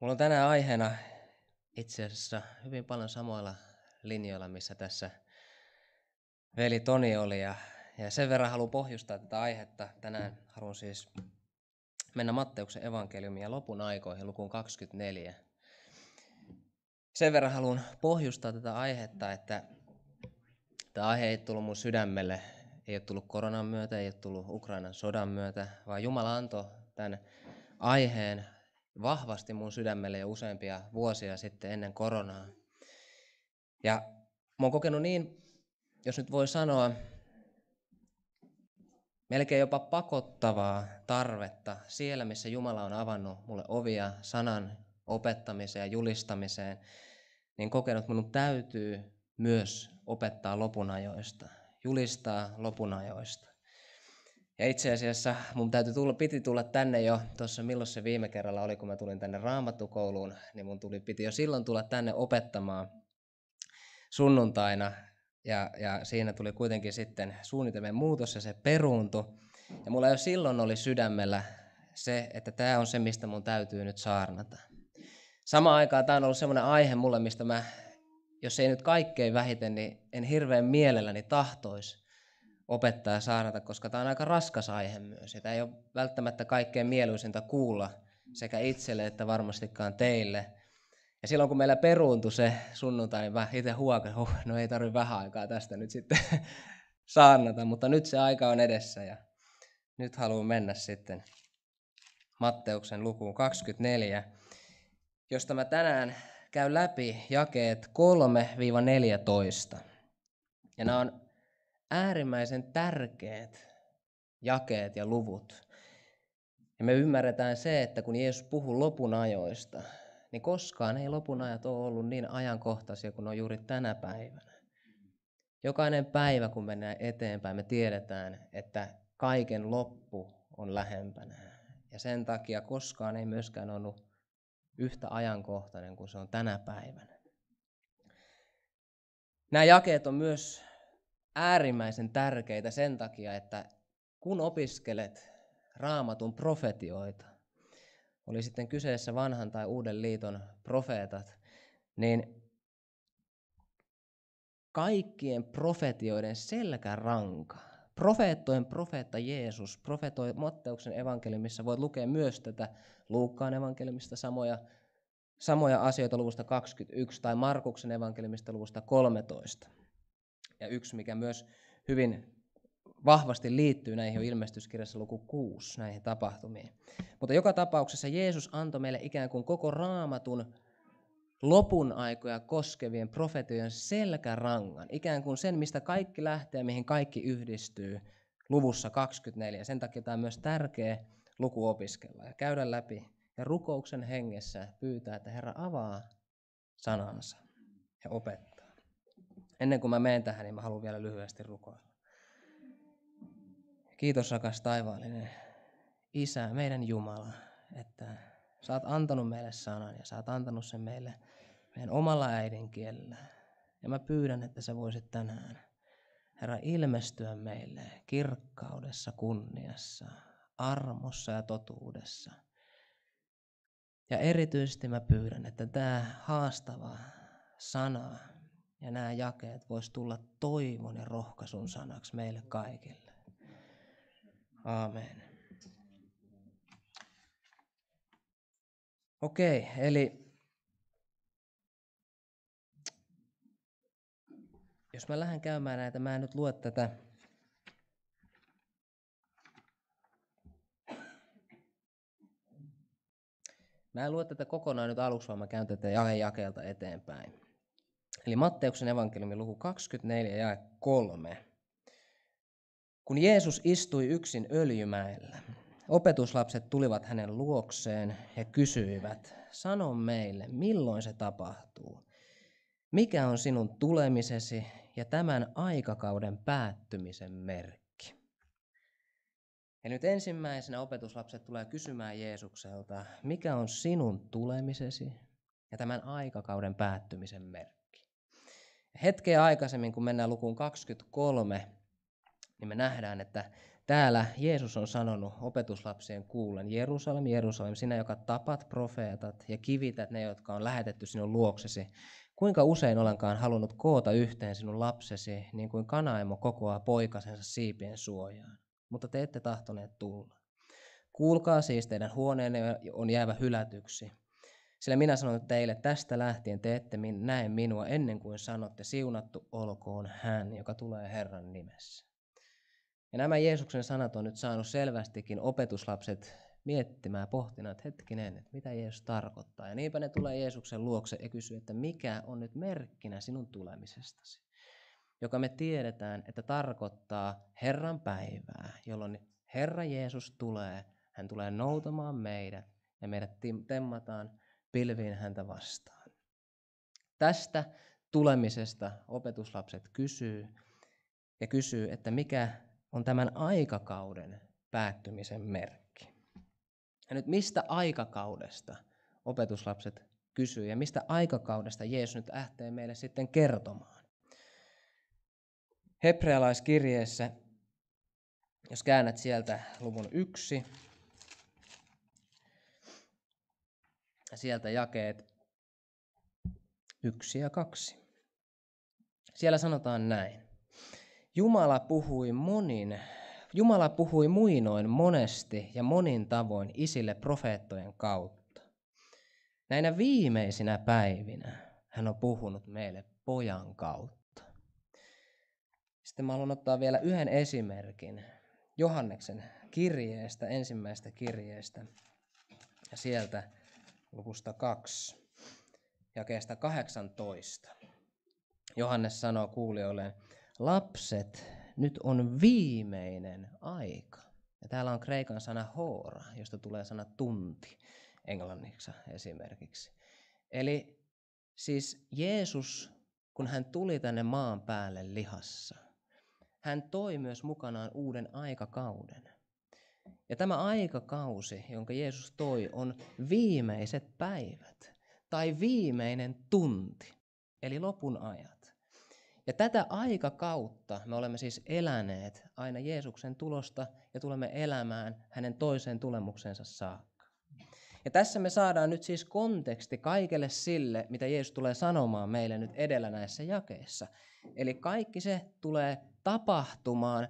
Mulla on tänään aiheena itse asiassa hyvin paljon samoilla linjoilla, missä tässä veli Toni oli. Ja, ja sen verran haluan pohjustaa tätä aihetta. Tänään haluan siis mennä Matteuksen evankeliumia ja lopun aikoihin lukuun 24. Sen verran haluan pohjustaa tätä aihetta, että tämä aihe ei tullut mun sydämelle. Ei ole tullut koronan myötä, ei ole tullut Ukrainan sodan myötä, vaan Jumala antoi tämän aiheen vahvasti mun sydämelle jo useampia vuosia sitten ennen koronaa. Ja mä oon kokenut niin, jos nyt voi sanoa, melkein jopa pakottavaa tarvetta siellä, missä Jumala on avannut mulle ovia sanan opettamiseen ja julistamiseen, niin kokenut, että mun täytyy myös opettaa lopunajoista, julistaa lopunajoista. Ja itse asiassa mun täytyy tulla, piti tulla tänne jo, tuossa milloin se viime kerralla oli, kun mä tulin tänne raamattukouluun, niin mun tuli, piti jo silloin tulla tänne opettamaan sunnuntaina. Ja, ja siinä tuli kuitenkin sitten suunnitelmien muutos ja se peruuntu. Ja mulla jo silloin oli sydämellä se, että tämä on se, mistä mun täytyy nyt saarnata. Samaan aikaan tämä on ollut semmoinen aihe mulle, mistä mä, jos ei nyt kaikkein vähiten, niin en hirveän mielelläni tahtoisi opettaa saarnata, koska tämä on aika raskas aihe myös. tämä ei ole välttämättä kaikkein mieluisinta kuulla sekä itselle että varmastikaan teille. Ja silloin kun meillä peruuntui se sunnuntai, niin mä itse huokasin, huh, no ei tarvi vähän aikaa tästä nyt sitten saarnata, mutta nyt se aika on edessä ja nyt haluan mennä sitten Matteuksen lukuun 24, josta mä tänään käyn läpi jakeet 3-14. Ja nämä on äärimmäisen tärkeät jakeet ja luvut. Ja me ymmärretään se, että kun Jeesus puhuu lopun ajoista, niin koskaan ei lopun ajat ole ollut niin ajankohtaisia kuin on juuri tänä päivänä. Jokainen päivä, kun mennään eteenpäin, me tiedetään, että kaiken loppu on lähempänä. Ja sen takia koskaan ei myöskään ollut yhtä ajankohtainen kuin se on tänä päivänä. Nämä jakeet on myös äärimmäisen tärkeitä sen takia, että kun opiskelet raamatun profetioita, oli sitten kyseessä vanhan tai uuden liiton profeetat, niin kaikkien profetioiden selkäranka, profeettojen profeetta Jeesus, profetoi Matteuksen evankeliumissa, voit lukea myös tätä Luukkaan evankeliumista samoja, samoja asioita luvusta 21 tai Markuksen evankeliumista luvusta 13. Ja yksi, mikä myös hyvin vahvasti liittyy näihin on ilmestyskirjassa luku 6, näihin tapahtumiin. Mutta joka tapauksessa Jeesus antoi meille ikään kuin koko raamatun lopun aikoja koskevien profetiojen selkärangan, ikään kuin sen, mistä kaikki lähtee, mihin kaikki yhdistyy, luvussa 24. Sen takia tämä on myös tärkeä luku opiskella ja käydä läpi ja rukouksen hengessä pyytää, että Herra avaa sanansa ja opettaa. Ennen kuin mä menen tähän, niin mä haluan vielä lyhyesti rukoilla. Kiitos rakas taivaallinen Isä, meidän Jumala, että sä oot antanut meille sanan ja sä oot antanut sen meille meidän omalla äidinkielellä. Ja mä pyydän, että sä voisit tänään, Herra, ilmestyä meille kirkkaudessa, kunniassa, armossa ja totuudessa. Ja erityisesti mä pyydän, että tämä haastava sana ja nämä jakeet vois tulla toivon ja rohkaisun sanaksi meille kaikille. Aamen. Okei, eli jos mä lähden käymään näitä, mä en nyt lue tätä Mä en lue tätä kokonaan nyt aluksi, vaan mä käyn tätä jakeelta eteenpäin. Eli Matteuksen evankeliumi luku 24 ja 3. Kun Jeesus istui yksin öljymäellä, opetuslapset tulivat hänen luokseen ja kysyivät, sano meille, milloin se tapahtuu? Mikä on sinun tulemisesi ja tämän aikakauden päättymisen merkki? Ja nyt ensimmäisenä opetuslapset tulee kysymään Jeesukselta, mikä on sinun tulemisesi ja tämän aikakauden päättymisen merkki? hetkeä aikaisemmin, kun mennään lukuun 23, niin me nähdään, että täällä Jeesus on sanonut opetuslapsien kuullen, Jerusalem, Jerusalem, sinä, joka tapat profeetat ja kivität ne, jotka on lähetetty sinun luoksesi, kuinka usein olenkaan halunnut koota yhteen sinun lapsesi, niin kuin kanaemo kokoaa poikasensa siipien suojaan, mutta te ette tahtoneet tulla. Kuulkaa siis, teidän huoneenne on jäävä hylätyksi, sillä minä sanon teille, tästä lähtien te ette näe minua ennen kuin sanotte, siunattu olkoon hän, joka tulee Herran nimessä. Ja nämä Jeesuksen sanat on nyt saanut selvästikin opetuslapset miettimään, pohtimaan, että hetkinen, että mitä Jeesus tarkoittaa. Ja niinpä ne tulee Jeesuksen luokse ja kysyy, että mikä on nyt merkkinä sinun tulemisestasi, joka me tiedetään, että tarkoittaa Herran päivää, jolloin Herra Jeesus tulee, hän tulee noutamaan meidät ja meidät temmataan pilviin häntä vastaan. Tästä tulemisesta opetuslapset kysyy ja kysyy, että mikä on tämän aikakauden päättymisen merkki. Ja nyt mistä aikakaudesta opetuslapset kysyy ja mistä aikakaudesta Jeesus nyt lähtee meille sitten kertomaan. Hebrealaiskirjeessä, jos käännät sieltä luvun yksi, sieltä jakeet yksi ja kaksi. Siellä sanotaan näin. Jumala puhui monin, Jumala puhui muinoin monesti ja monin tavoin isille profeettojen kautta. Näinä viimeisinä päivinä hän on puhunut meille pojan kautta. Sitten mä haluan ottaa vielä yhden esimerkin Johanneksen kirjeestä, ensimmäistä kirjeestä. Ja sieltä luvusta 2, jakeesta 18. Johannes sanoo kuulijoilleen, lapset, nyt on viimeinen aika. Ja täällä on kreikan sana hoora, josta tulee sana tunti englanniksi esimerkiksi. Eli siis Jeesus, kun hän tuli tänne maan päälle lihassa, hän toi myös mukanaan uuden aikakauden – ja tämä aikakausi, jonka Jeesus toi, on viimeiset päivät tai viimeinen tunti, eli lopun ajat. Ja tätä aikakautta me olemme siis eläneet aina Jeesuksen tulosta ja tulemme elämään hänen toiseen tulemuksensa saakka. Ja tässä me saadaan nyt siis konteksti kaikelle sille, mitä Jeesus tulee sanomaan meille nyt edellä näissä jakeissa. Eli kaikki se tulee tapahtumaan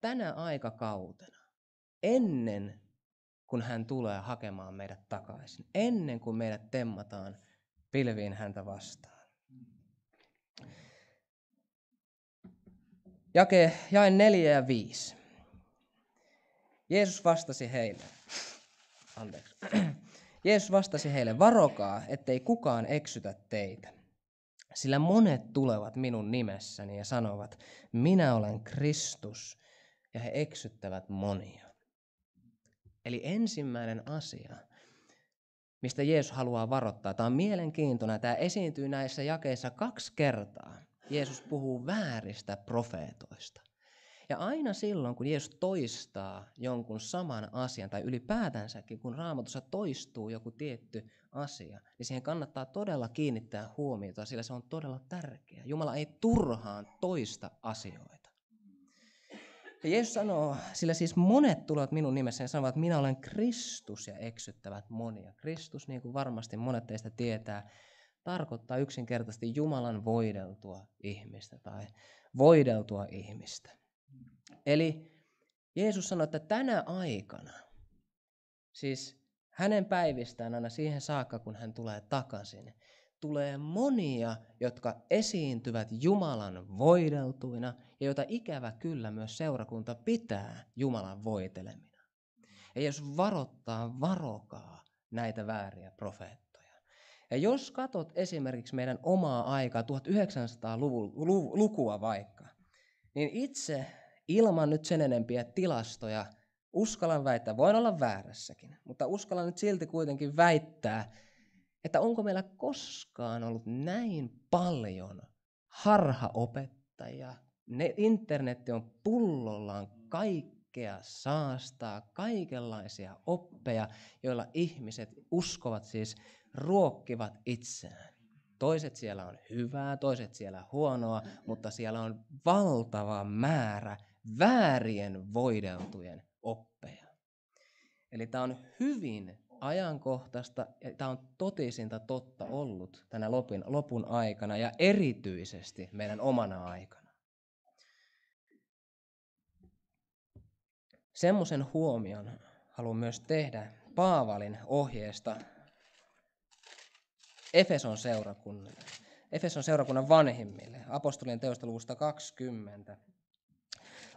tänä aikakautena ennen kuin hän tulee hakemaan meidät takaisin, ennen kuin meidät temmataan pilviin häntä vastaan. Jake, jae 4 ja 5. Jeesus vastasi heille, anteeksi, Jeesus vastasi heille, varokaa, ettei kukaan eksytä teitä. Sillä monet tulevat minun nimessäni ja sanovat, minä olen Kristus, ja he eksyttävät monia. Eli ensimmäinen asia, mistä Jeesus haluaa varoittaa. Tämä on mielenkiintoinen. Tämä esiintyy näissä jakeissa kaksi kertaa. Jeesus puhuu vääristä profeetoista. Ja aina silloin, kun Jeesus toistaa jonkun saman asian, tai ylipäätänsäkin, kun raamatussa toistuu joku tietty asia, niin siihen kannattaa todella kiinnittää huomiota, sillä se on todella tärkeää. Jumala ei turhaan toista asioita. Ja Jeesus sanoo, sillä siis monet tulevat minun nimessäni ja sanovat, että minä olen Kristus ja eksyttävät monia. Kristus, niin kuin varmasti monet teistä tietää, tarkoittaa yksinkertaisesti Jumalan voideltua ihmistä tai voideltua ihmistä. Eli Jeesus sanoi, että tänä aikana, siis hänen päivistään aina siihen saakka, kun hän tulee takaisin, tulee monia, jotka esiintyvät Jumalan voideltuina ja joita ikävä kyllä myös seurakunta pitää Jumalan voitelemina. Ja jos varoittaa, varokaa näitä vääriä profeettoja. Ja jos katot esimerkiksi meidän omaa aikaa, 1900-lukua vaikka, niin itse ilman nyt sen enempiä tilastoja uskallan väittää, voin olla väärässäkin, mutta uskallan nyt silti kuitenkin väittää, että onko meillä koskaan ollut näin paljon harhaopettajia. Ne, internet on pullollaan kaikkea saastaa, kaikenlaisia oppeja, joilla ihmiset uskovat siis, ruokkivat itseään. Toiset siellä on hyvää, toiset siellä huonoa, mutta siellä on valtava määrä väärien voideltujen oppeja. Eli tämä on hyvin ajankohtaista ja tämä on totisinta totta ollut tänä lopun, lopun aikana ja erityisesti meidän omana aikana. Semmoisen huomion haluan myös tehdä Paavalin ohjeesta Efeson seurakunnalle. Efeson seurakunnan vanhimmille, apostolien teosta luvusta 20.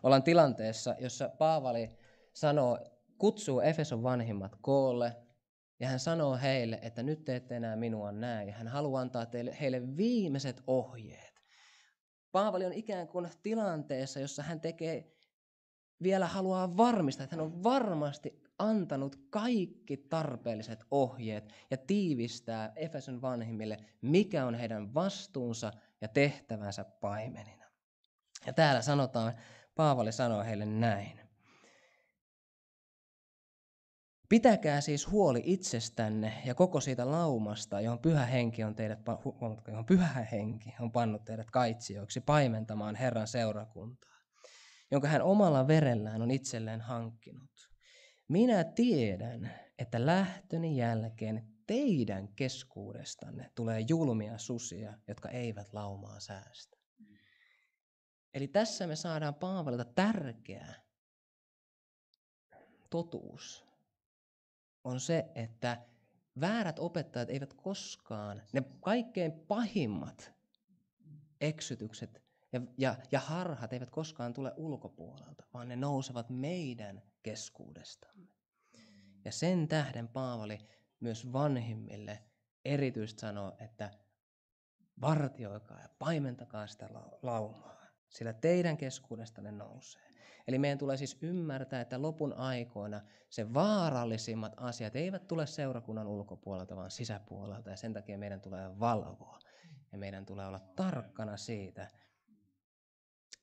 Ollaan tilanteessa, jossa Paavali sanoo, kutsuu Efeson vanhimmat koolle ja hän sanoo heille, että nyt te ette enää minua näe. Ja hän haluaa antaa teille, heille viimeiset ohjeet. Paavali on ikään kuin tilanteessa, jossa hän tekee, vielä haluaa varmistaa, että hän on varmasti antanut kaikki tarpeelliset ohjeet ja tiivistää Efesyn vanhimmille, mikä on heidän vastuunsa ja tehtävänsä paimenina. Ja täällä sanotaan, Paavali sanoo heille näin. Pitäkää siis huoli itsestänne ja koko siitä laumasta, johon pyhä henki on, teidät, johon pyhä henki on pannut teidät kaitsijoiksi paimentamaan Herran seurakuntaa, jonka hän omalla verellään on itselleen hankkinut. Minä tiedän, että lähtöni jälkeen teidän keskuudestanne tulee julmia susia, jotka eivät laumaa säästä. Eli tässä me saadaan Paavalilta tärkeä totuus on se, että väärät opettajat eivät koskaan, ne kaikkein pahimmat eksytykset ja, ja, ja harhat eivät koskaan tule ulkopuolelta, vaan ne nousevat meidän keskuudestamme. Ja sen tähden Paavali myös vanhimmille erityisesti sanoo, että vartioikaa ja paimentakaa sitä laumaa sillä teidän keskuudestanne nousee. Eli meidän tulee siis ymmärtää, että lopun aikoina se vaarallisimmat asiat eivät tule seurakunnan ulkopuolelta, vaan sisäpuolelta. Ja sen takia meidän tulee valvoa. Ja meidän tulee olla tarkkana siitä,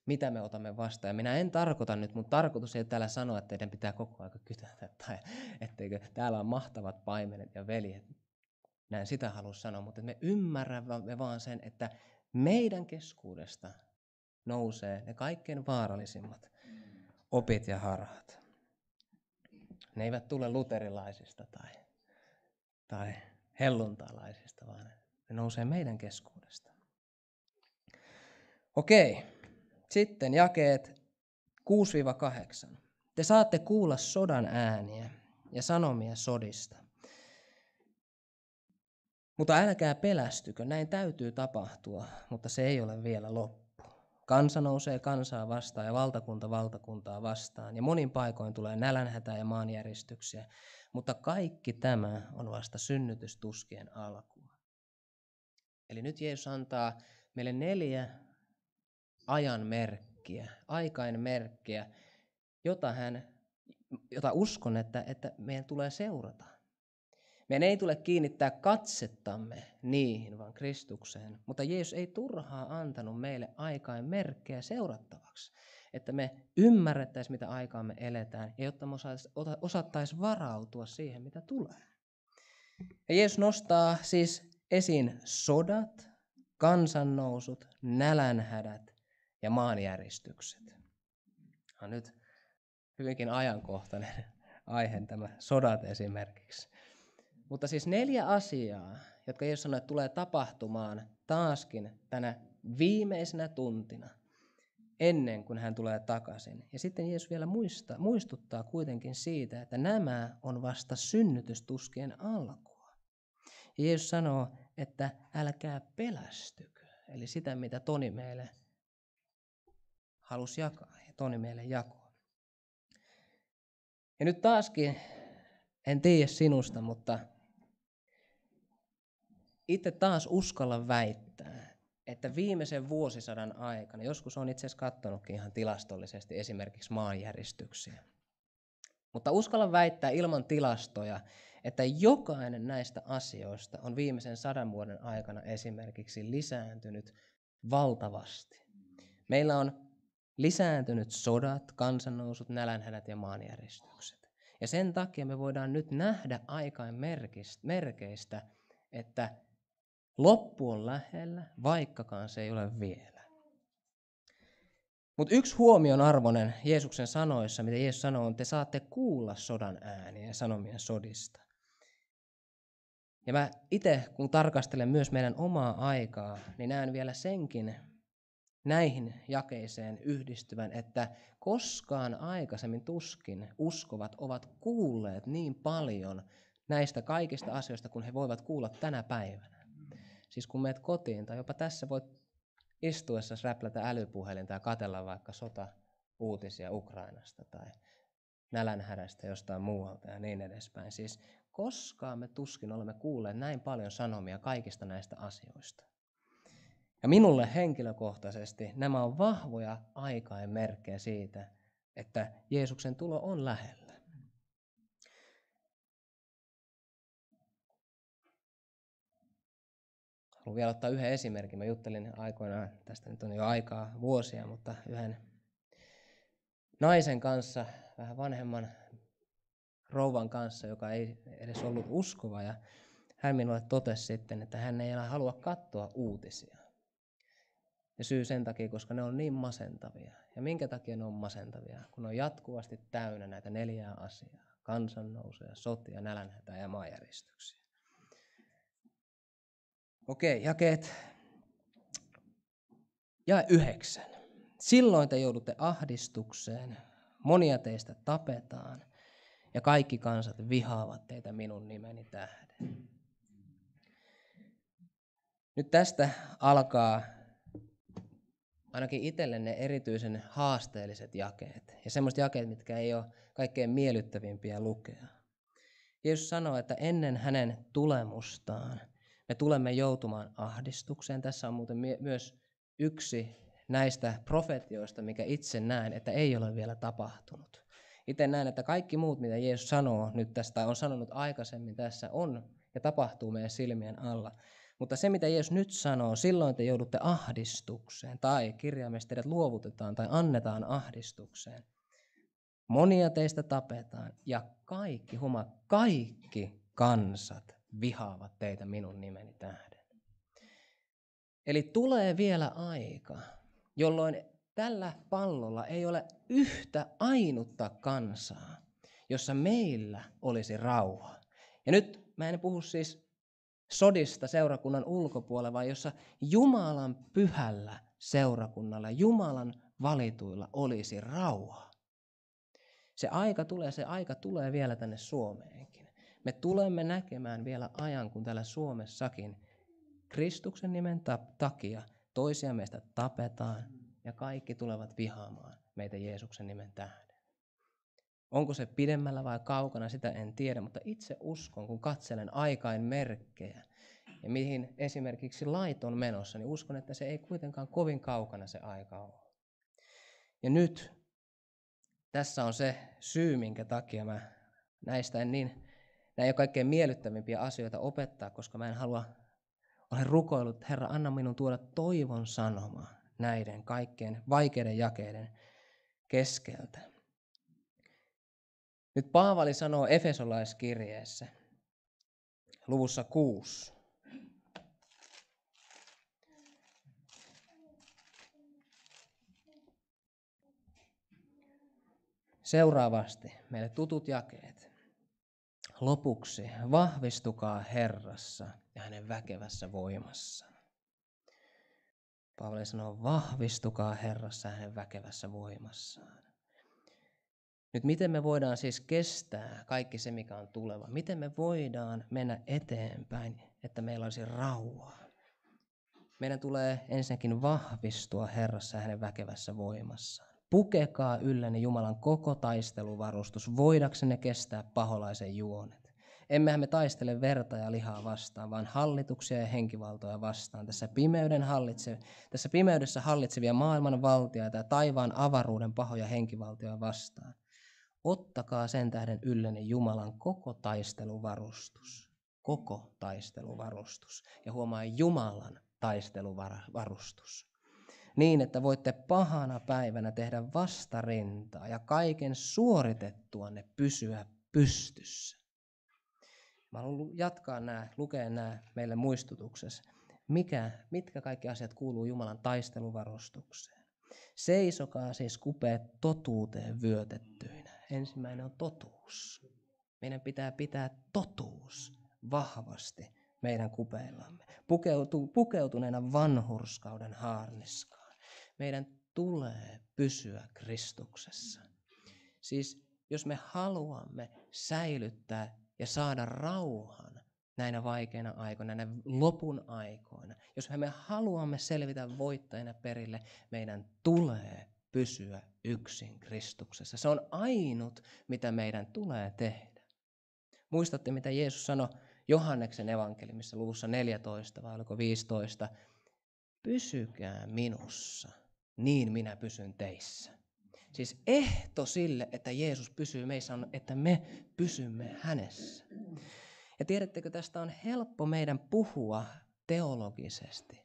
mitä me otamme vastaan. Ja minä en tarkoita nyt, mutta tarkoitus ei täällä sanoa, että teidän pitää koko ajan kytätä, tai etteikö täällä on mahtavat paimenet ja veljet. Näin sitä halua sanoa, mutta me ymmärrämme vaan sen, että meidän keskuudesta nousee ne kaikkein vaarallisimmat opit ja harhat. Ne eivät tule luterilaisista tai, tai helluntalaisista, vaan ne nousee meidän keskuudesta. Okei, sitten jakeet 6-8. Te saatte kuulla sodan ääniä ja sanomia sodista. Mutta älkää pelästykö, näin täytyy tapahtua, mutta se ei ole vielä loppu. Kansa nousee kansaa vastaan ja valtakunta valtakuntaa vastaan ja monin paikoin tulee nälänhätä ja maanjäristyksiä, mutta kaikki tämä on vasta synnytystuskien alkua. Eli nyt Jeesus antaa meille neljä ajan merkkiä, aikain merkkiä, jota, hän, jota uskon, että, että meidän tulee seurata. Meidän ei tule kiinnittää katsettamme niihin, vaan Kristukseen. Mutta Jeesus ei turhaa antanut meille aikaa ja merkkejä seurattavaksi, että me ymmärrettäisiin, mitä aikaa me eletään, ja jotta me osattaisiin varautua siihen, mitä tulee. Ja Jeesus nostaa siis esiin sodat, kansannousut, nälänhädät ja maanjäristykset. Ja nyt hyvinkin ajankohtainen aihe tämä sodat esimerkiksi. Mutta siis neljä asiaa, jotka Jeesus sanoi, että tulee tapahtumaan taaskin tänä viimeisenä tuntina ennen kuin hän tulee takaisin. Ja sitten Jeesus vielä muista, muistuttaa kuitenkin siitä, että nämä on vasta synnytystuskien alkua. Ja Jeesus sanoo, että älkää pelästykö, eli sitä mitä Toni meille halusi jakaa ja Toni meille jakoi. Ja nyt taaskin, en tiedä sinusta, mutta – itse taas uskalla väittää, että viimeisen vuosisadan aikana, joskus on itse asiassa katsonutkin ihan tilastollisesti esimerkiksi maanjäristyksiä, mutta uskalla väittää ilman tilastoja, että jokainen näistä asioista on viimeisen sadan vuoden aikana esimerkiksi lisääntynyt valtavasti. Meillä on lisääntynyt sodat, kansannousut, nälänhädät ja maanjäristykset. Ja sen takia me voidaan nyt nähdä aikain merkeistä, että Loppu on lähellä, vaikkakaan se ei ole vielä. Mutta yksi huomion arvoinen Jeesuksen sanoissa, mitä Jeesus sanoo, on, te saatte kuulla sodan ääniä ja sanomia sodista. Ja mä itse, kun tarkastelen myös meidän omaa aikaa, niin näen vielä senkin näihin jakeiseen yhdistyvän, että koskaan aikaisemmin tuskin uskovat ovat kuulleet niin paljon näistä kaikista asioista, kun he voivat kuulla tänä päivänä. Siis kun meet kotiin tai jopa tässä voit istuessa räplätä älypuhelinta ja katella vaikka sota uutisia Ukrainasta tai nälänhädästä jostain muualta ja niin edespäin. Siis koskaan me tuskin olemme kuulleet näin paljon sanomia kaikista näistä asioista. Ja minulle henkilökohtaisesti nämä on vahvoja aikain merkkejä siitä, että Jeesuksen tulo on lähellä. Haluan vielä ottaa yhden esimerkin. Mä juttelin aikoinaan, tästä nyt on jo aikaa, vuosia, mutta yhden naisen kanssa, vähän vanhemman rouvan kanssa, joka ei edes ollut uskova. Ja hän minulle totesi sitten, että hän ei enää halua katsoa uutisia. Ja syy sen takia, koska ne on niin masentavia. Ja minkä takia ne on masentavia? Kun ne on jatkuvasti täynnä näitä neljää asiaa. Kansannousuja, sotia, nälänhätää ja maanjäristyksiä. Okei, jakeet ja yhdeksän. Silloin te joudutte ahdistukseen, monia teistä tapetaan ja kaikki kansat vihaavat teitä minun nimeni tähden. Nyt tästä alkaa ainakin itselle ne erityisen haasteelliset jakeet ja semmoiset jakeet, mitkä ei ole kaikkein miellyttävimpiä lukea. Jeesus sanoo, että ennen hänen tulemustaan – me tulemme joutumaan ahdistukseen. Tässä on muuten myös yksi näistä profetioista, mikä itse näen, että ei ole vielä tapahtunut. Itse näen, että kaikki muut, mitä Jeesus sanoo nyt tästä, on sanonut aikaisemmin tässä, on ja tapahtuu meidän silmien alla. Mutta se, mitä Jeesus nyt sanoo, silloin te joudutte ahdistukseen, tai kirjaimesti teidät luovutetaan tai annetaan ahdistukseen. Monia teistä tapetaan, ja kaikki, huoma, kaikki kansat vihaavat teitä minun nimeni tähden. Eli tulee vielä aika, jolloin tällä pallolla ei ole yhtä ainutta kansaa, jossa meillä olisi rauha. Ja nyt mä en puhu siis sodista seurakunnan ulkopuolella, vaan jossa Jumalan pyhällä seurakunnalla, Jumalan valituilla olisi rauha. Se aika tulee, se aika tulee vielä tänne Suomeenkin. Me tulemme näkemään vielä ajan, kun täällä Suomessakin Kristuksen nimen takia toisia meistä tapetaan ja kaikki tulevat vihaamaan meitä Jeesuksen nimen tähden. Onko se pidemmällä vai kaukana, sitä en tiedä, mutta itse uskon, kun katselen aikain merkkejä ja mihin esimerkiksi lait on menossa, niin uskon, että se ei kuitenkaan kovin kaukana se aika ole. Ja nyt tässä on se syy, minkä takia mä näistä en niin Nämä ei ole kaikkein miellyttävimpiä asioita opettaa, koska mä en halua, olen rukoillut, että Herra, anna minun tuoda toivon sanomaa näiden kaikkien vaikeiden jakeiden keskeltä. Nyt Paavali sanoo Efesolaiskirjeessä, luvussa 6, seuraavasti meille tutut jakeet lopuksi vahvistukaa Herrassa ja hänen väkevässä voimassa. Paavali sanoo, vahvistukaa Herrassa ja hänen väkevässä voimassaan. Nyt miten me voidaan siis kestää kaikki se, mikä on tuleva? Miten me voidaan mennä eteenpäin, että meillä olisi rauhaa? Meidän tulee ensinnäkin vahvistua Herrassa ja hänen väkevässä voimassaan. Pukekaa yllenne Jumalan koko taisteluvarustus, voidaksenne kestää paholaisen juonet. Emmehän me taistele verta ja lihaa vastaan, vaan hallituksia ja henkivaltoja vastaan. Tässä, pimeyden hallitse, tässä pimeydessä hallitsevia maailman valtioita ja taivaan avaruuden pahoja henkivaltoja vastaan. Ottakaa sen tähden yllenne Jumalan koko taisteluvarustus. Koko taisteluvarustus. Ja huomaa Jumalan taisteluvarustus niin että voitte pahana päivänä tehdä vastarintaa ja kaiken suoritettuanne pysyä pystyssä. Mä haluan jatkaa nämä, lukea nämä meille muistutuksessa. Mikä, mitkä kaikki asiat kuuluu Jumalan taisteluvarustukseen? Seisokaa siis kupeet totuuteen vyötettyinä. Ensimmäinen on totuus. Meidän pitää pitää totuus vahvasti meidän kupeillamme, pukeutu, pukeutuneena vanhurskauden haarniskaan meidän tulee pysyä Kristuksessa. Siis jos me haluamme säilyttää ja saada rauhan näinä vaikeina aikoina, näinä lopun aikoina, jos me haluamme selvitä voittajina perille, meidän tulee pysyä yksin Kristuksessa. Se on ainut, mitä meidän tulee tehdä. Muistatte, mitä Jeesus sanoi Johanneksen evankeliumissa luvussa 14 vai oliko 15? Pysykää minussa niin minä pysyn teissä. Siis ehto sille, että Jeesus pysyy meissä, on, että me pysymme hänessä. Ja tiedättekö, tästä on helppo meidän puhua teologisesti.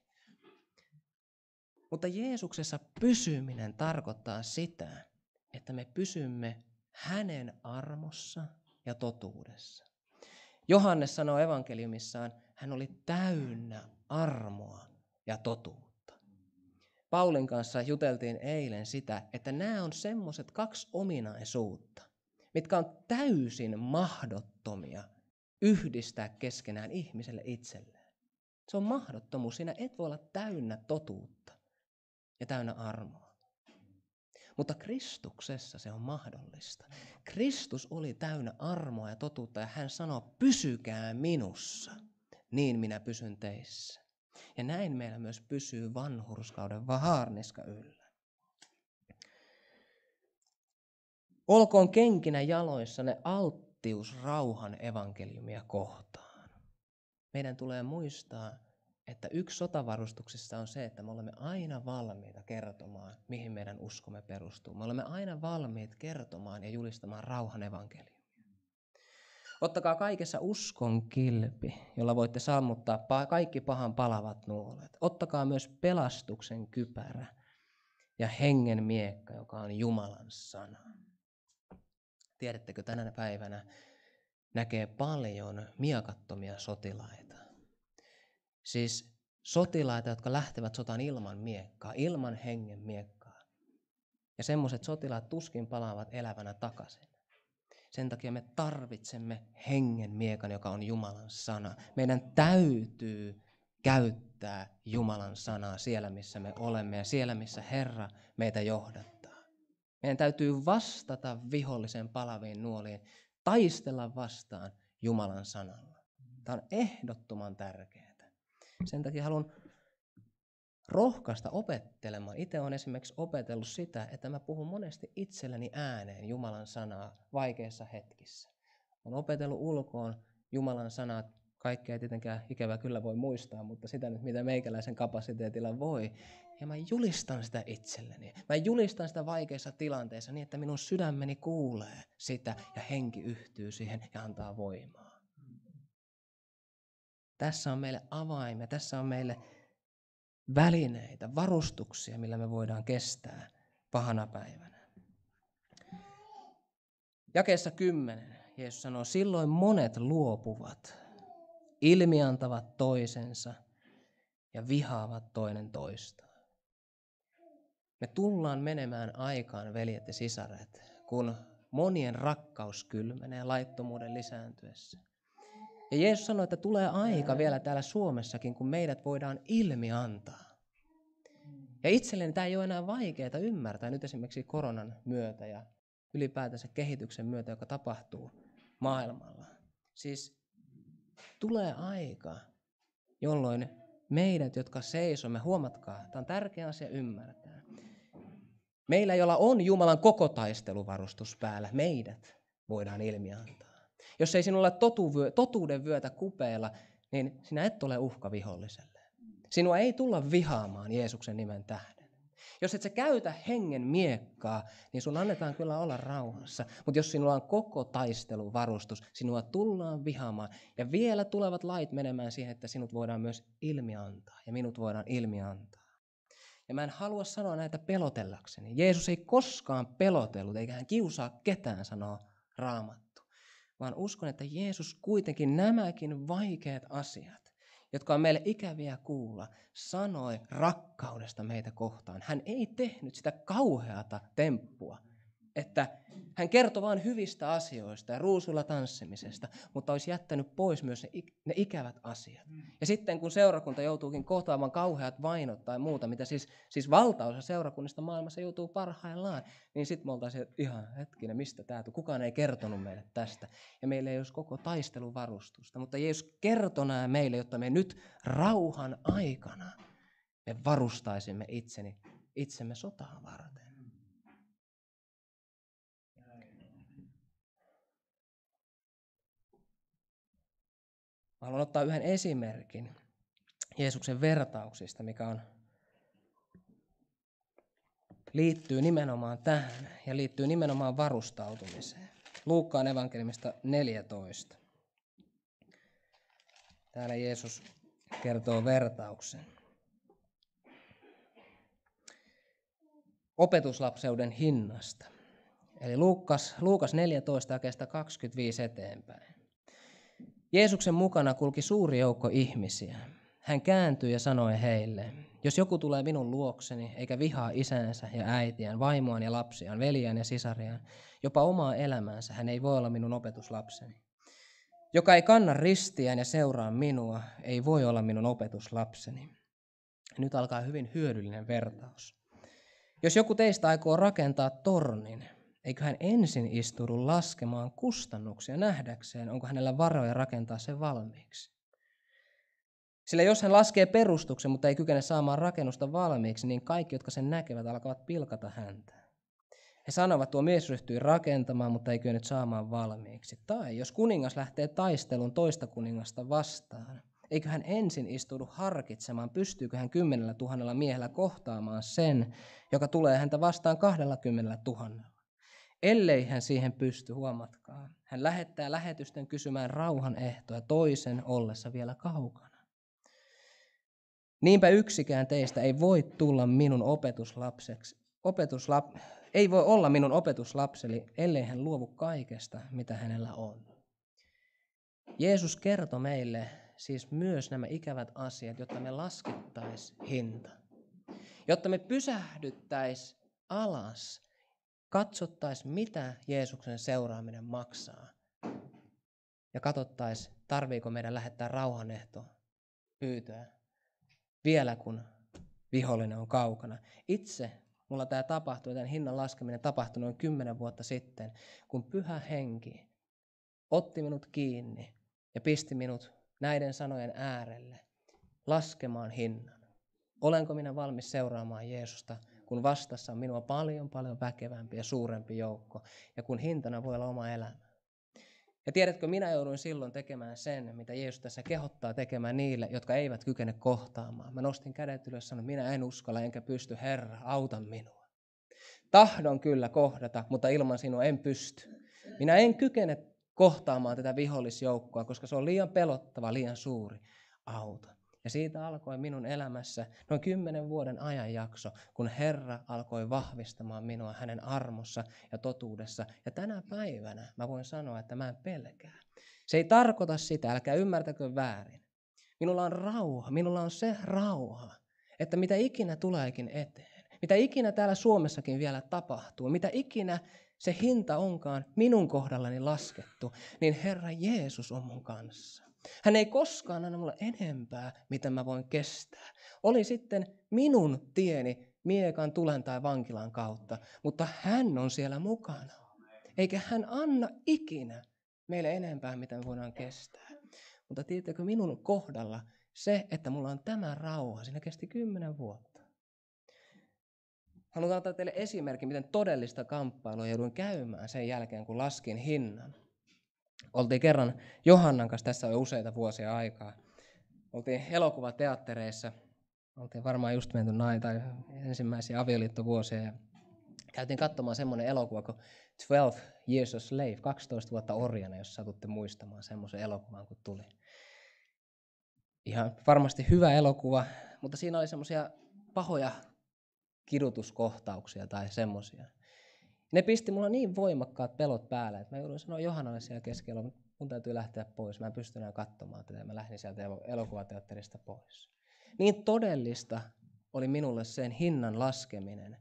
Mutta Jeesuksessa pysyminen tarkoittaa sitä, että me pysymme hänen armossa ja totuudessa. Johannes sanoo evankeliumissaan, hän oli täynnä armoa ja totuutta. Paulin kanssa juteltiin eilen sitä, että nämä on semmoiset kaksi ominaisuutta, mitkä on täysin mahdottomia yhdistää keskenään ihmiselle itselleen. Se on mahdottomuus. sinä et voi olla täynnä totuutta ja täynnä armoa. Mutta Kristuksessa se on mahdollista. Kristus oli täynnä armoa ja totuutta ja hän sanoi, pysykää minussa, niin minä pysyn teissä. Ja näin meillä myös pysyy vanhurskauden vaharniska yllä. Olkoon kenkinä ne alttius rauhan evankeliumia kohtaan. Meidän tulee muistaa, että yksi sotavarustuksessa on se, että me olemme aina valmiita kertomaan, mihin meidän uskomme perustuu. Me olemme aina valmiit kertomaan ja julistamaan rauhan evankeliumia. Ottakaa kaikessa uskon kilpi, jolla voitte sammuttaa kaikki pahan palavat nuolet. Ottakaa myös pelastuksen kypärä ja hengen miekka, joka on Jumalan sana. Tiedättekö, tänä päivänä näkee paljon miakattomia sotilaita. Siis sotilaita, jotka lähtevät sotaan ilman miekkaa, ilman hengen miekkaa. Ja semmoiset sotilaat tuskin palaavat elävänä takaisin. Sen takia me tarvitsemme hengen miekan, joka on Jumalan sana. Meidän täytyy käyttää Jumalan sanaa siellä, missä me olemme ja siellä, missä Herra meitä johdattaa. Meidän täytyy vastata vihollisen palaviin nuoliin, taistella vastaan Jumalan sanalla. Tämä on ehdottoman tärkeää. Sen takia haluan rohkaista opettelemaan. Itse olen esimerkiksi opetellut sitä, että mä puhun monesti itselleni ääneen Jumalan sanaa vaikeissa hetkissä. Olen opetellut ulkoon Jumalan sanat, kaikkea ei tietenkään ikävä kyllä voi muistaa, mutta sitä nyt mitä meikäläisen kapasiteetilla voi. Ja mä julistan sitä itselleni. Mä julistan sitä vaikeissa tilanteissa niin, että minun sydämeni kuulee sitä ja henki yhtyy siihen ja antaa voimaa. Mm. Tässä on meille avaimia, tässä on meille välineitä, varustuksia, millä me voidaan kestää pahana päivänä. Jakeessa 10 Jeesus sanoo, silloin monet luopuvat, ilmiantavat toisensa ja vihaavat toinen toistaan. Me tullaan menemään aikaan, veljet ja sisaret, kun monien rakkaus kylmenee laittomuuden lisääntyessä – ja Jeesus sanoi, että tulee aika vielä täällä Suomessakin, kun meidät voidaan ilmi antaa. Ja itselleni tämä ei ole enää vaikeaa ymmärtää nyt esimerkiksi koronan myötä ja ylipäätänsä kehityksen myötä, joka tapahtuu maailmalla. Siis tulee aika, jolloin meidät, jotka seisomme, huomatkaa, tämä on tärkeä asia ymmärtää. Meillä, jolla on Jumalan koko taisteluvarustus päällä, meidät voidaan ilmi antaa. Jos ei sinulla ole totuuden vyötä kupeella, niin sinä et ole uhka viholliselle. Sinua ei tulla vihaamaan Jeesuksen nimen tähden. Jos et sä käytä hengen miekkaa, niin sun annetaan kyllä olla rauhassa. Mutta jos sinulla on koko taisteluvarustus, sinua tullaan vihaamaan. Ja vielä tulevat lait menemään siihen, että sinut voidaan myös ilmiantaa. Ja minut voidaan ilmiantaa. Ja mä en halua sanoa näitä pelotellakseni. Jeesus ei koskaan pelotellut, eikä hän kiusaa ketään, sanoo raamat vaan uskon, että Jeesus kuitenkin nämäkin vaikeat asiat, jotka on meille ikäviä kuulla, sanoi rakkaudesta meitä kohtaan. Hän ei tehnyt sitä kauheata temppua, että hän kertoi vain hyvistä asioista ja ruusulla tanssimisesta, mutta olisi jättänyt pois myös ne, ne ikävät asiat. Mm. Ja sitten kun seurakunta joutuukin kohtaamaan kauheat vainot tai muuta, mitä siis, siis valtaosa seurakunnista maailmassa joutuu parhaillaan, niin sitten me oltaisiin, että ihan hetkinen, mistä tämä tuli? Kukaan ei kertonut meille tästä. Ja meillä ei olisi koko taisteluvarustusta, mutta Jeesus kertoi nämä meille, jotta me nyt rauhan aikana me varustaisimme itseni, itsemme sotaa varten. Mä haluan ottaa yhden esimerkin Jeesuksen vertauksista, mikä on, liittyy nimenomaan tähän ja liittyy nimenomaan varustautumiseen. Luukkaan evankelimista 14. Täällä Jeesus kertoo vertauksen. Opetuslapseuden hinnasta. Eli Luukas, Luukas 14 kestä 25 eteenpäin. Jeesuksen mukana kulki suuri joukko ihmisiä. Hän kääntyi ja sanoi heille, jos joku tulee minun luokseni eikä vihaa isänsä ja äitiään, vaimoaan ja lapsiaan, veljään ja sisariaan, jopa omaa elämäänsä, hän ei voi olla minun opetuslapseni. Joka ei kanna ristiään ja seuraa minua, ei voi olla minun opetuslapseni. Nyt alkaa hyvin hyödyllinen vertaus. Jos joku teistä aikoo rakentaa tornin, Eikö hän ensin istuudu laskemaan kustannuksia nähdäkseen, onko hänellä varoja rakentaa se valmiiksi? Sillä jos hän laskee perustuksen, mutta ei kykene saamaan rakennusta valmiiksi, niin kaikki, jotka sen näkevät, alkavat pilkata häntä. He sanovat, tuo mies ryhtyy rakentamaan, mutta ei kyennyt saamaan valmiiksi. Tai jos kuningas lähtee taistelun toista kuningasta vastaan, eikö hän ensin istuudu harkitsemaan, pystyykö hän kymmenellä tuhannella miehellä kohtaamaan sen, joka tulee häntä vastaan kahdella kymmenellä tuhannella. Ellei hän siihen pysty, huomatkaa. Hän lähettää lähetysten kysymään rauhan ehtoa toisen ollessa vielä kaukana. Niinpä yksikään teistä ei voi tulla minun opetuslapseksi. Opetuslap, ei voi olla minun opetuslapseni, ellei hän luovu kaikesta, mitä hänellä on. Jeesus kertoi meille siis myös nämä ikävät asiat, jotta me laskettaisiin hinta. Jotta me pysähdyttäisiin alas katsottaisiin, mitä Jeesuksen seuraaminen maksaa. Ja katsottaisiin, tarviiko meidän lähettää rauhanehto pyytöä vielä kun vihollinen on kaukana. Itse mulla tämä tapahtui, tämän hinnan laskeminen tapahtui noin kymmenen vuotta sitten, kun pyhä henki otti minut kiinni ja pisti minut näiden sanojen äärelle laskemaan hinnan. Olenko minä valmis seuraamaan Jeesusta kun vastassa on minua paljon paljon väkevämpi ja suurempi joukko, ja kun hintana voi olla oma elämä. Ja tiedätkö, minä jouduin silloin tekemään sen, mitä Jeesus tässä kehottaa tekemään niille, jotka eivät kykene kohtaamaan. Mä nostin kädet ylös ja sanoin, minä en uskalla enkä pysty, Herra, auta minua. Tahdon kyllä kohdata, mutta ilman sinua en pysty. Minä en kykene kohtaamaan tätä vihollisjoukkoa, koska se on liian pelottava, liian suuri. Auta ja siitä alkoi minun elämässä noin kymmenen vuoden ajanjakso, kun Herra alkoi vahvistamaan minua hänen armossa ja totuudessa. Ja tänä päivänä mä voin sanoa, että mä en pelkää. Se ei tarkoita sitä, älkää ymmärtäkö väärin. Minulla on rauha, minulla on se rauha, että mitä ikinä tuleekin eteen, mitä ikinä täällä Suomessakin vielä tapahtuu, mitä ikinä se hinta onkaan minun kohdallani laskettu, niin Herra Jeesus on mun kanssa. Hän ei koskaan anna mulle enempää, mitä mä voin kestää. Oli sitten minun tieni miekan, tulen tai vankilan kautta, mutta hän on siellä mukana. Eikä hän anna ikinä meille enempää, mitä me voidaan kestää. Mutta tiedätkö, minun kohdalla se, että mulla on tämä rauha, siinä kesti kymmenen vuotta. Haluan antaa teille esimerkki, miten todellista kamppailua jouduin käymään sen jälkeen, kun laskin hinnan oltiin kerran Johannan kanssa, tässä jo useita vuosia aikaa, oltiin elokuvateattereissa, oltiin varmaan just menty nain tai ensimmäisiä avioliittovuosia ja käytiin katsomaan semmoinen elokuva kuin 12 Years a Slave, 12 vuotta orjana, jos satutte muistamaan semmoisen elokuvan kun tuli. Ihan varmasti hyvä elokuva, mutta siinä oli semmoisia pahoja kidutuskohtauksia tai semmoisia. Ne pisti mulla niin voimakkaat pelot päälle, että mä joudun sanoa Johannalle siellä keskellä, mun täytyy lähteä pois, mä en pysty enää katsomaan tätä, mä lähdin sieltä elokuvateatterista pois. Niin todellista oli minulle sen hinnan laskeminen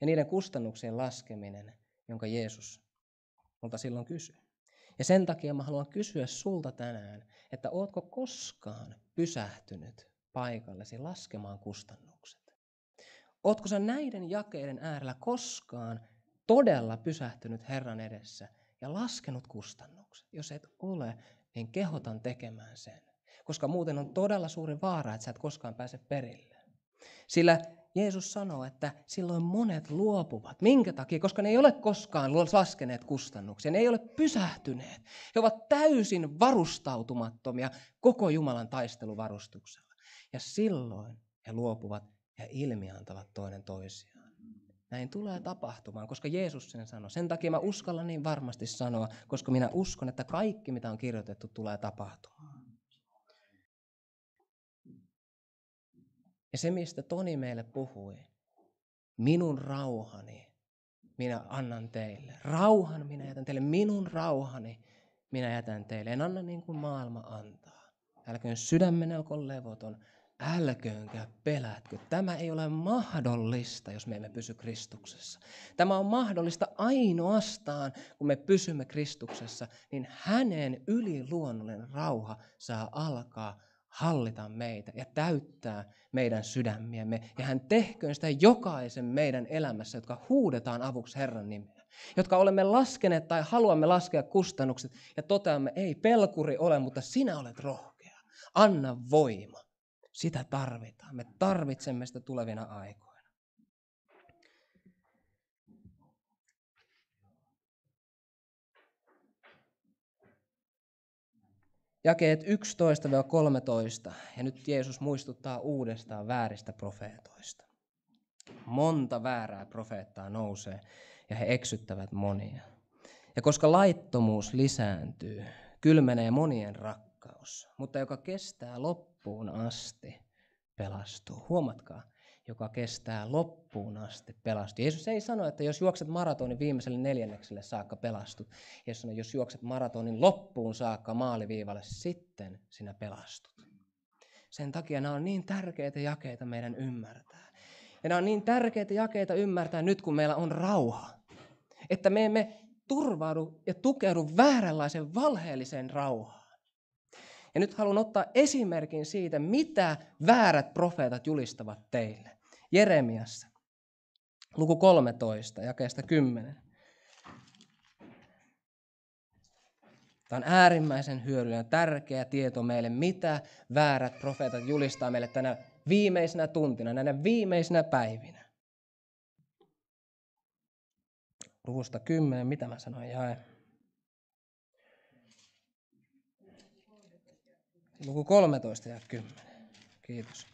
ja niiden kustannuksien laskeminen, jonka Jeesus multa silloin kysyi. Ja sen takia mä haluan kysyä sulta tänään, että ootko koskaan pysähtynyt paikallesi laskemaan kustannukset? Ootko sä näiden jakeiden äärellä koskaan todella pysähtynyt Herran edessä ja laskenut kustannukset. Jos et ole, niin kehotan tekemään sen, koska muuten on todella suuri vaara, että sä et koskaan pääse perille. Sillä Jeesus sanoo, että silloin monet luopuvat. Minkä takia? Koska ne ei ole koskaan laskeneet kustannuksia, ne ei ole pysähtyneet. He ovat täysin varustautumattomia koko Jumalan taisteluvarustuksella. Ja silloin he luopuvat ja ilmiantavat toinen toisia. Näin tulee tapahtumaan, koska Jeesus sen sanoi. Sen takia mä uskallan niin varmasti sanoa, koska minä uskon, että kaikki mitä on kirjoitettu tulee tapahtumaan. Ja se, mistä Toni meille puhui, minun rauhani minä annan teille. Rauhan minä jätän teille, minun rauhani minä jätän teille. En anna niin kuin maailma antaa. Älköön sydämenne olko levoton, älköönkä pelätkö. Tämä ei ole mahdollista, jos me emme pysy Kristuksessa. Tämä on mahdollista ainoastaan, kun me pysymme Kristuksessa, niin hänen yliluonnollinen rauha saa alkaa hallita meitä ja täyttää meidän sydämiämme. Ja hän tehköön sitä jokaisen meidän elämässä, jotka huudetaan avuksi Herran nimeä. Jotka olemme laskeneet tai haluamme laskea kustannukset ja toteamme, ei pelkuri ole, mutta sinä olet rohkea. Anna voima. Sitä tarvitaan. Me tarvitsemme sitä tulevina aikoina. Jakeet 11-13, ja nyt Jeesus muistuttaa uudestaan vääristä profeetoista. Monta väärää profeettaa nousee, ja he eksyttävät monia. Ja koska laittomuus lisääntyy, kylmenee monien rakkaus, mutta joka kestää loppuun, loppuun asti pelastuu. Huomatkaa, joka kestää loppuun asti pelastuu. Jeesus ei sano, että jos juokset maratonin viimeiselle neljännekselle saakka pelastut. Jeesus sanoo, jos juokset maratonin loppuun saakka maaliviivalle, sitten sinä pelastut. Sen takia nämä on niin tärkeitä jakeita meidän ymmärtää. Ja nämä on niin tärkeitä jakeita ymmärtää nyt, kun meillä on rauha. Että me emme turvaudu ja tukeudu vääränlaiseen valheelliseen rauhaan ja nyt haluan ottaa esimerkin siitä, mitä väärät profeetat julistavat teille. Jeremiassa, luku 13, jakeesta 10. Tämä on äärimmäisen hyödyllinen, tärkeä tieto meille, mitä väärät profeetat julistaa meille tänä viimeisenä tuntina, näinä viimeisinä päivinä. Luvusta 10, mitä mä sanoin, jae. Luku 13 ja 10. Kiitos.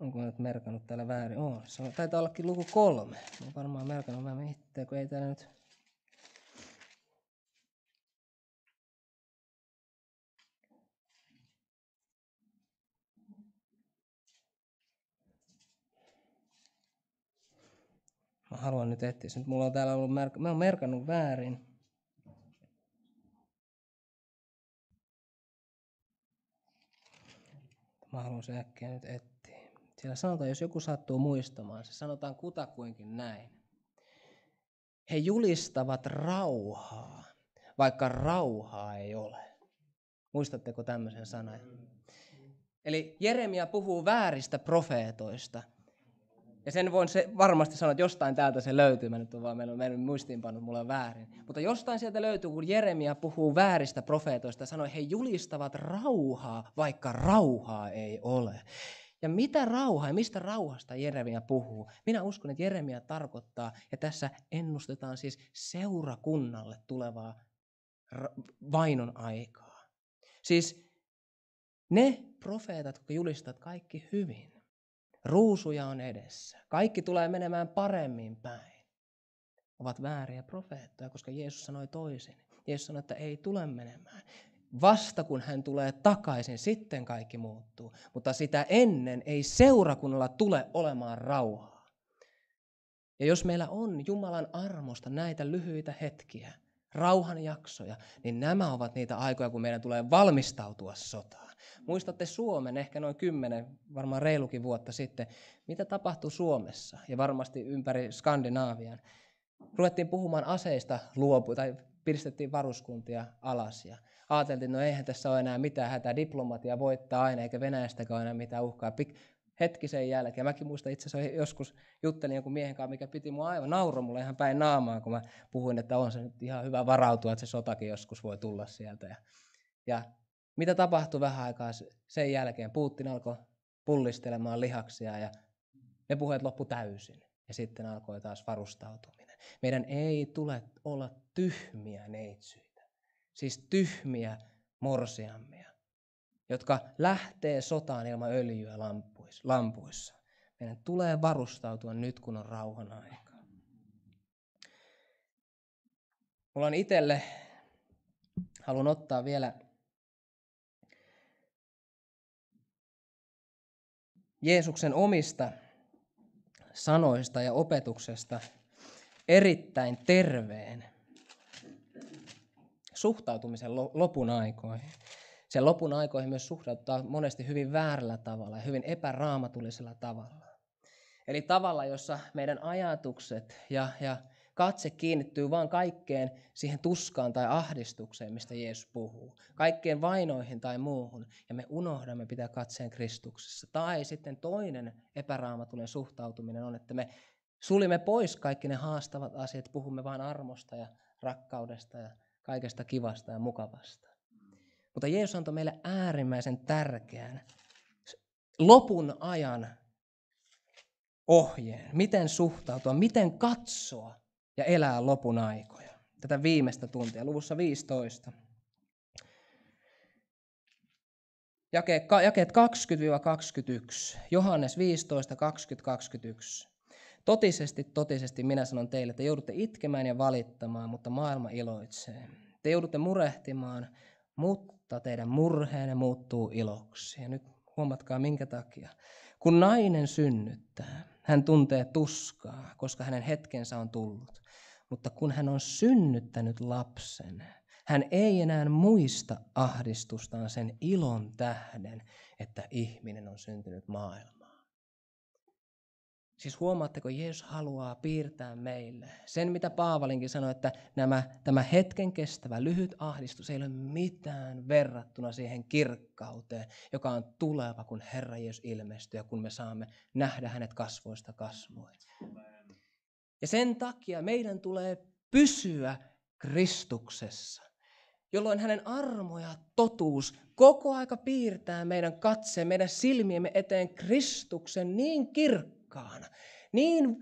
Onko nyt merkannut täällä väärin? On. Se on, taitaa ollakin luku kolme. Mä varmaan merkannut vähän itseä, kun ei täällä nyt Mä haluan nyt etsiä sen. Mulla on täällä ollut merk... Mä oon merkannut väärin. Mä haluan se äkkiä nyt etsiä. Siellä sanotaan, jos joku sattuu muistamaan, se sanotaan kutakuinkin näin. He julistavat rauhaa, vaikka rauhaa ei ole. Muistatteko tämmöisen sanan? Eli Jeremia puhuu vääristä profeetoista. Ja sen voin se varmasti sanoa, että jostain täältä se löytyy. Mä nyt on vaan, mennyt, on mennyt muistiinpanot on väärin. Mutta jostain sieltä löytyy, kun Jeremia puhuu vääristä profeetoista, sanoi, he julistavat rauhaa, vaikka rauhaa ei ole. Ja mitä rauhaa ja mistä rauhasta Jeremia puhuu? Minä uskon, että Jeremia tarkoittaa, ja tässä ennustetaan siis seurakunnalle tulevaa vainon aikaa. Siis ne profeetat, jotka julistavat kaikki hyvin, ruusuja on edessä, kaikki tulee menemään paremmin päin, ovat vääriä profeettoja, koska Jeesus sanoi toisin. Jeesus sanoi, että ei tule menemään. Vasta kun hän tulee takaisin, sitten kaikki muuttuu. Mutta sitä ennen ei seurakunnalla tule olemaan rauhaa. Ja jos meillä on Jumalan armosta näitä lyhyitä hetkiä, rauhanjaksoja, niin nämä ovat niitä aikoja, kun meidän tulee valmistautua sotaan. Mm. Muistatte Suomen ehkä noin kymmenen, varmaan reilukin vuotta sitten. Mitä tapahtui Suomessa ja varmasti ympäri Skandinaavian? Ruvettiin puhumaan aseista luopu tai piristettiin varuskuntia alas ja ajateltiin, että no eihän tässä ole enää mitään hätää, diplomatia voittaa aina eikä Venäjästäkään enää mitään uhkaa. Pik- hetkisen jälkeen. Mäkin muistan itse asiassa joskus juttelin jonkun miehen kanssa, mikä piti mua aivan nauro mulle ihan päin naamaa, kun mä puhuin, että on se nyt ihan hyvä varautua, että se sotakin joskus voi tulla sieltä. Ja, ja mitä tapahtui vähän aikaa sen jälkeen? Putin alkoi pullistelemaan lihaksia ja ne puheet loppu täysin. Ja sitten alkoi taas varustautuminen. Meidän ei tule olla tyhmiä neitsyitä, siis tyhmiä morsiammia, jotka lähtee sotaan ilman öljyä lampuissa. Meidän tulee varustautua nyt, kun on rauhan aika. Mulla on itselle, haluan ottaa vielä Jeesuksen omista sanoista ja opetuksesta erittäin terveen suhtautumisen lopun aikoihin. Sen lopun aikoihin myös suhtautuu monesti hyvin väärällä tavalla ja hyvin epäraamatullisella tavalla. Eli tavalla, jossa meidän ajatukset ja, ja katse kiinnittyy vaan kaikkeen siihen tuskaan tai ahdistukseen, mistä Jeesus puhuu. Kaikkeen vainoihin tai muuhun. Ja me unohdamme pitää katseen Kristuksessa. Tai sitten toinen epäraamatullinen suhtautuminen on, että me sulimme pois kaikki ne haastavat asiat. Puhumme vain armosta ja rakkaudesta ja kaikesta kivasta ja mukavasta. Mutta Jeesus antoi meille äärimmäisen tärkeän lopun ajan ohjeen, miten suhtautua, miten katsoa ja elää lopun aikoja. Tätä viimeistä tuntia, luvussa 15. Jakeet 20-21. Johannes 15, 20-21. Totisesti, totisesti minä sanon teille, että joudutte itkemään ja valittamaan, mutta maailma iloitsee. Te joudutte murehtimaan, mutta teidän murheenne muuttuu iloksi. Ja nyt huomatkaa minkä takia. Kun nainen synnyttää, hän tuntee tuskaa, koska hänen hetkensä on tullut. Mutta kun hän on synnyttänyt lapsen, hän ei enää muista ahdistustaan sen ilon tähden, että ihminen on syntynyt maailmaan. Siis huomaatteko, Jeesus haluaa piirtää meille sen, mitä Paavalinkin sanoi, että nämä, tämä hetken kestävä lyhyt ahdistus ei ole mitään verrattuna siihen kirkkauteen, joka on tuleva, kun Herra Jeesus ilmestyy ja kun me saamme nähdä hänet kasvoista kasvoihin. Ja sen takia meidän tulee pysyä Kristuksessa, jolloin hänen armo ja totuus koko aika piirtää meidän katseen, meidän silmiemme eteen Kristuksen niin kirkkaana, niin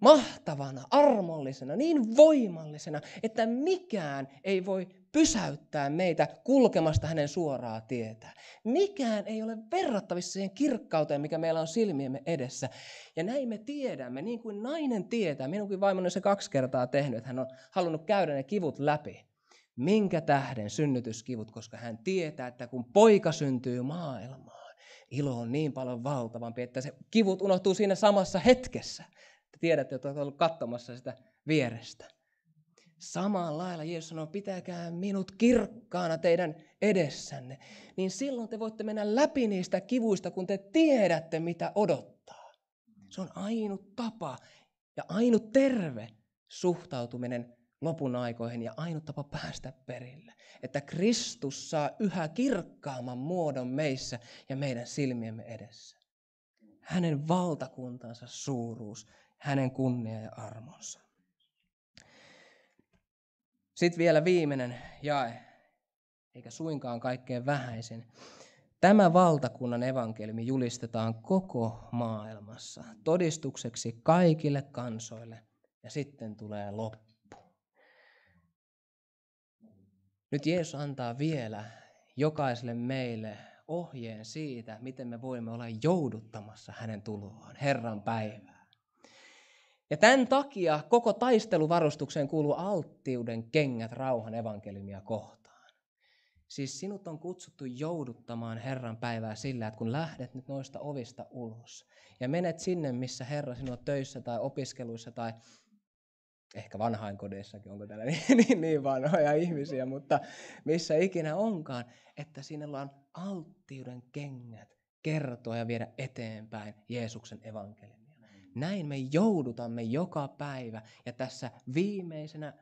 mahtavana, armollisena, niin voimallisena, että mikään ei voi pysäyttää meitä kulkemasta hänen suoraa tietä. Mikään ei ole verrattavissa siihen kirkkauteen, mikä meillä on silmiemme edessä. Ja näin me tiedämme, niin kuin nainen tietää, minunkin vaimoni se kaksi kertaa tehnyt, että hän on halunnut käydä ne kivut läpi. Minkä tähden synnytyskivut, koska hän tietää, että kun poika syntyy maailmaan, ilo on niin paljon valtavampi, että se kivut unohtuu siinä samassa hetkessä. Te tiedätte, että olet ollut katsomassa sitä vierestä. Samaan lailla Jeesus sanoo, pitäkää minut kirkkaana teidän edessänne. Niin silloin te voitte mennä läpi niistä kivuista, kun te tiedätte, mitä odottaa. Se on ainut tapa ja ainut terve suhtautuminen lopun aikoihin ja ainut tapa päästä perille. Että Kristus saa yhä kirkkaamman muodon meissä ja meidän silmiemme edessä. Hänen valtakuntansa suuruus, hänen kunnia ja armonsa. Sitten vielä viimeinen jae, eikä suinkaan kaikkein vähäisin. Tämä valtakunnan evankeliumi julistetaan koko maailmassa todistukseksi kaikille kansoille ja sitten tulee loppu. Nyt Jeesus antaa vielä jokaiselle meille ohjeen siitä, miten me voimme olla jouduttamassa hänen tuloaan Herran päivä. Ja tämän takia koko taisteluvarustukseen kuuluu alttiuden kengät rauhan evankeliumia kohtaan. Siis sinut on kutsuttu jouduttamaan Herran päivää sillä, että kun lähdet nyt noista ovista ulos ja menet sinne, missä Herra sinua töissä tai opiskeluissa tai ehkä vanhainkodeissakin, onko täällä niin, niin, niin vanhoja ihmisiä, mutta missä ikinä onkaan, että sinulla on alttiuden kengät kertoa ja viedä eteenpäin Jeesuksen evankeliumia. Näin me joudutamme joka päivä ja tässä viimeisenä,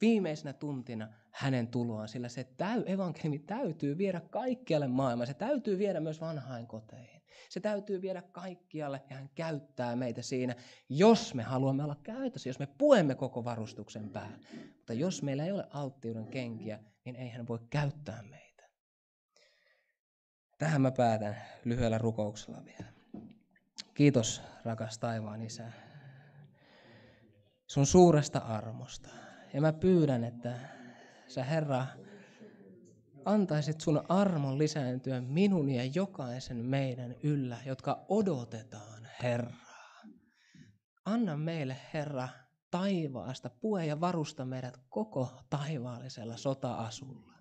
viimeisenä tuntina hänen tuloaan, sillä se täy, evankeliumi täytyy viedä kaikkialle maailmaan. Se täytyy viedä myös vanhain koteihin. Se täytyy viedä kaikkialle ja hän käyttää meitä siinä, jos me haluamme olla käytössä, jos me puemme koko varustuksen päälle. Mutta jos meillä ei ole alttiuden kenkiä, niin ei hän voi käyttää meitä. Tähän mä päätän lyhyellä rukouksella vielä. Kiitos, rakas taivaan isä, sun suuresta armosta. Ja mä pyydän, että sä Herra, antaisit sun armon lisääntyä minun ja jokaisen meidän yllä, jotka odotetaan Herraa. Anna meille, Herra, taivaasta, pue ja varusta meidät koko taivaallisella sota-asulla.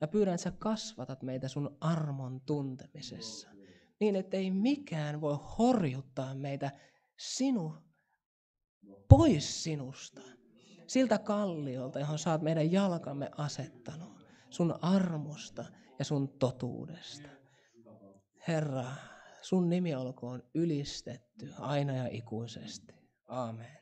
Ja pyydän, että sä kasvatat meitä sun armon tuntemisessa niin ettei mikään voi horjuttaa meitä sinu, pois sinusta, siltä kalliolta, johon saat meidän jalkamme asettanut, sun armosta ja sun totuudesta. Herra, sun nimi olkoon ylistetty aina ja ikuisesti. Aamen.